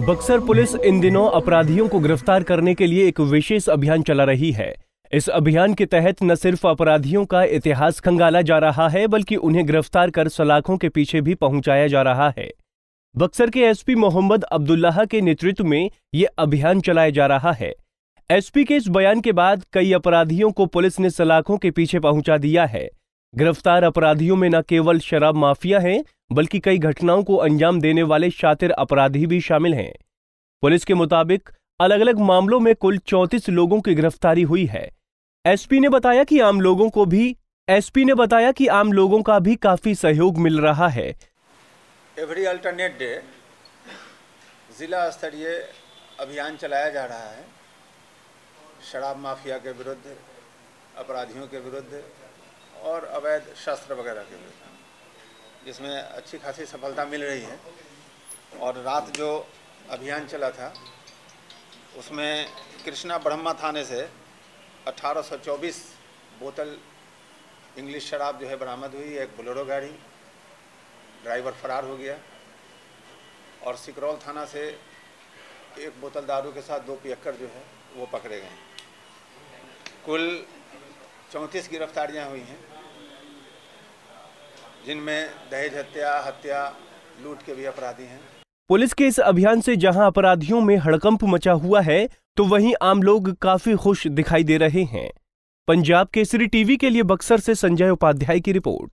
Buxar police इन दिनों अपराधियों को गिरफ्तार करने के लिए एक विशेष अभियान चला रही है इस अभियान के तहत न सिर्फ अपराधियों का इतिहास खंगाला जा रहा है बल्कि उन्हें गिरफ्तार कर सलाखों के पीछे भी पहुंचाया जा रहा है बक्सर के एसपी मोहम्मद अब्दुल्लाह के नेतृत्व में ये अभियान चलाया जा रहा है एसपी के इस बयान के बाद कई अपराधियों को पुलिस ने सलाखों के पीछे पहुंचा दिया है गिरफ्तार अपराधियों में न केवल शराब माफिया हैं बल्कि कई घटनाओं को अंजाम देने वाले शातिर अपराधी भी शामिल हैं पुलिस के मुताबिक अलग अलग मामलों में कुल चौंतीस लोगों की गिरफ्तारी हुई है एसपी ने बताया कि आम लोगों को भी एसपी ने बताया कि आम लोगों का भी काफी सहयोग मिल रहा है एवरी अल्टरनेट डे जिला स्तरीय अभियान चलाया जा रहा है शराब माफिया के विरुद्ध अपराधियों के विरुद्ध और अवैध शस्त्र वगैरह के विरुद्ध जिसमें अच्छी खासी सफलता मिल रही है और रात जो अभियान चला था उसमें कृष्णा ब्रह्मा थाने से 1824 बोतल इंग्लिश शराब जो है बरामद हुई एक बुलेरो गाड़ी ड्राइवर फरार हो गया और सिकरौल थाना से एक बोतल दारू के साथ दो पियक्कर जो है वो पकड़े गए कुल चौंतीस गिरफ्तारियां हुई हैं जिनमें दहेज हत्या हत्या लूट के भी अपराधी हैं पुलिस के इस अभियान से जहां अपराधियों में हड़कंप मचा हुआ है तो वहीं आम लोग काफी खुश दिखाई दे रहे हैं पंजाब केसरी टीवी के लिए बक्सर से संजय उपाध्याय की रिपोर्ट